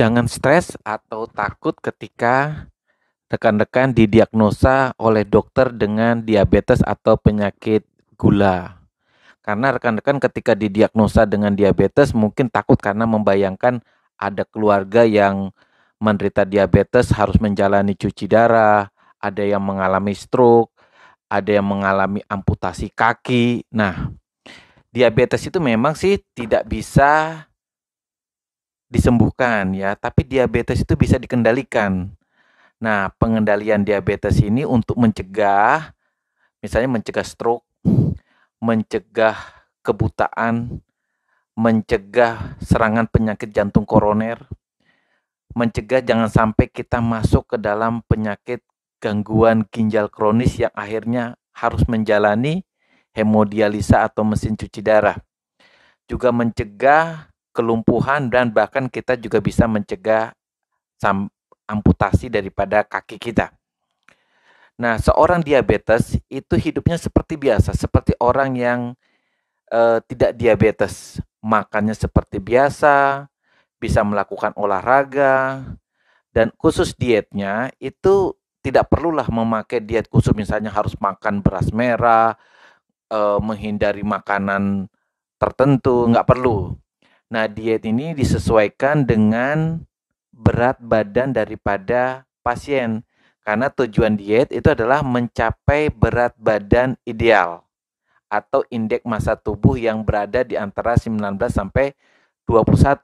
jangan stres atau takut ketika rekan-rekan didiagnosa oleh dokter dengan diabetes atau penyakit gula. Karena rekan-rekan ketika didiagnosa dengan diabetes mungkin takut karena membayangkan ada keluarga yang menderita diabetes harus menjalani cuci darah, ada yang mengalami stroke, ada yang mengalami amputasi kaki. Nah, diabetes itu memang sih tidak bisa disembuhkan ya, tapi diabetes itu bisa dikendalikan. Nah, pengendalian diabetes ini untuk mencegah misalnya mencegah stroke, mencegah kebutaan, mencegah serangan penyakit jantung koroner, mencegah jangan sampai kita masuk ke dalam penyakit gangguan ginjal kronis yang akhirnya harus menjalani hemodialisa atau mesin cuci darah. Juga mencegah kelumpuhan dan bahkan kita juga bisa mencegah amputasi daripada kaki kita. Nah, seorang diabetes itu hidupnya seperti biasa, seperti orang yang e, tidak diabetes, makannya seperti biasa, bisa melakukan olahraga, dan khusus dietnya itu tidak perlulah memakai diet khusus, misalnya harus makan beras merah, e, menghindari makanan tertentu, nggak perlu. Nah, diet ini disesuaikan dengan berat badan daripada pasien karena tujuan diet itu adalah mencapai berat badan ideal atau indeks massa tubuh yang berada di antara 19 sampai 21.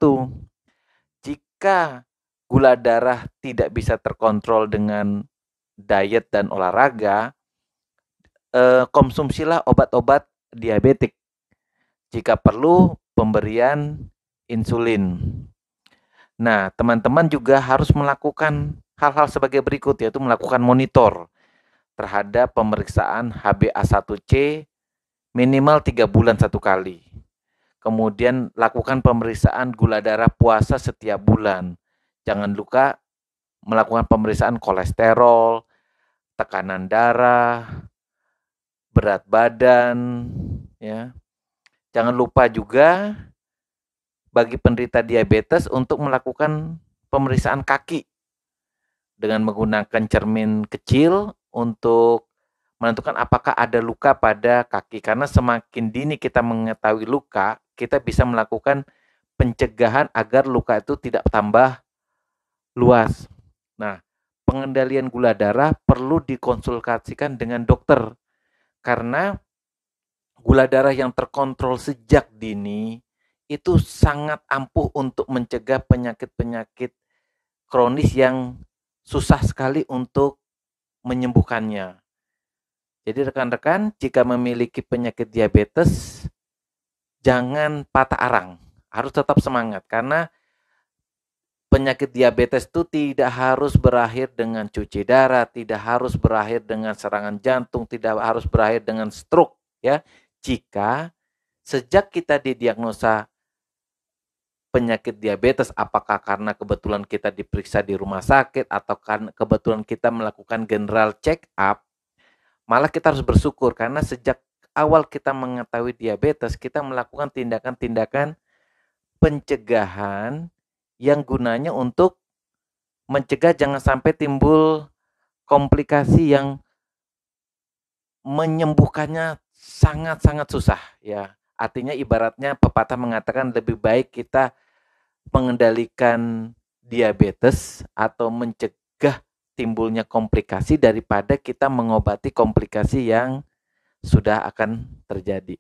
Jika gula darah tidak bisa terkontrol dengan diet dan olahraga, eh, konsumsilah obat-obat diabetik. Jika perlu, pemberian insulin. Nah, teman-teman juga harus melakukan hal-hal sebagai berikut yaitu melakukan monitor terhadap pemeriksaan HbA1c minimal 3 bulan satu kali. Kemudian lakukan pemeriksaan gula darah puasa setiap bulan. Jangan lupa melakukan pemeriksaan kolesterol, tekanan darah, berat badan, ya. Jangan lupa juga bagi penderita diabetes untuk melakukan pemeriksaan kaki dengan menggunakan cermin kecil untuk menentukan apakah ada luka pada kaki karena semakin dini kita mengetahui luka kita bisa melakukan pencegahan agar luka itu tidak tambah luas. Nah, pengendalian gula darah perlu dikonsultasikan dengan dokter karena gula darah yang terkontrol sejak dini itu sangat ampuh untuk mencegah penyakit-penyakit kronis yang susah sekali untuk menyembuhkannya. Jadi rekan-rekan, jika memiliki penyakit diabetes, jangan patah arang. Harus tetap semangat karena penyakit diabetes itu tidak harus berakhir dengan cuci darah, tidak harus berakhir dengan serangan jantung, tidak harus berakhir dengan stroke ya. Jika sejak kita didiagnosa penyakit diabetes apakah karena kebetulan kita diperiksa di rumah sakit atau kan kebetulan kita melakukan general check up malah kita harus bersyukur karena sejak awal kita mengetahui diabetes kita melakukan tindakan-tindakan pencegahan yang gunanya untuk mencegah jangan sampai timbul komplikasi yang menyembuhkannya sangat-sangat susah ya artinya ibaratnya pepatah mengatakan lebih baik kita mengendalikan diabetes atau mencegah timbulnya komplikasi daripada kita mengobati komplikasi yang sudah akan terjadi.